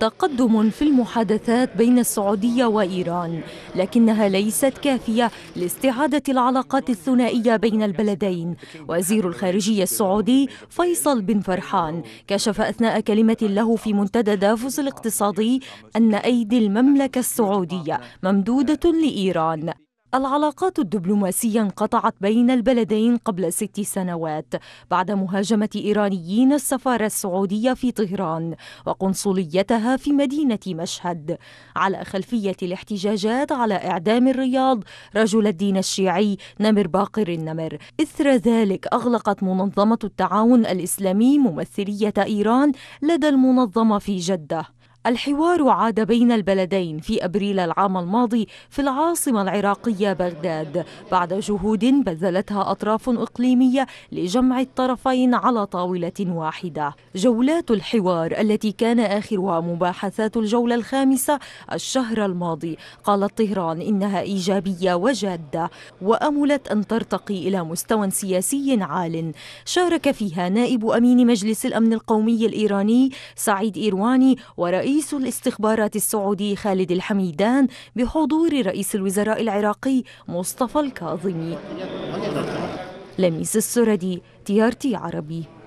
تقدم في المحادثات بين السعودية وإيران لكنها ليست كافية لاستعادة العلاقات الثنائية بين البلدين وزير الخارجية السعودي فيصل بن فرحان كشف أثناء كلمة له في منتدى دافوس الاقتصادي أن أيدي المملكة السعودية ممدودة لإيران العلاقات الدبلوماسية انقطعت بين البلدين قبل ست سنوات بعد مهاجمة إيرانيين السفارة السعودية في طهران وقنصليتها في مدينة مشهد على خلفية الاحتجاجات على إعدام الرياض رجل الدين الشيعي نمر باقر النمر إثر ذلك أغلقت منظمة التعاون الإسلامي ممثلية إيران لدى المنظمة في جدة الحوار عاد بين البلدين في أبريل العام الماضي في العاصمة العراقية بغداد بعد جهود بذلتها أطراف إقليمية لجمع الطرفين على طاولة واحدة جولات الحوار التي كان آخرها مباحثات الجولة الخامسة الشهر الماضي قالت طهران إنها إيجابية وجادة وأملت أن ترتقي إلى مستوى سياسي عال شارك فيها نائب أمين مجلس الأمن القومي الإيراني سعيد إيرواني ورئيس رئيس الاستخبارات السعودي خالد الحميدان بحضور رئيس الوزراء العراقي مصطفى الكاظمي لميس السردي تي ار تي عربي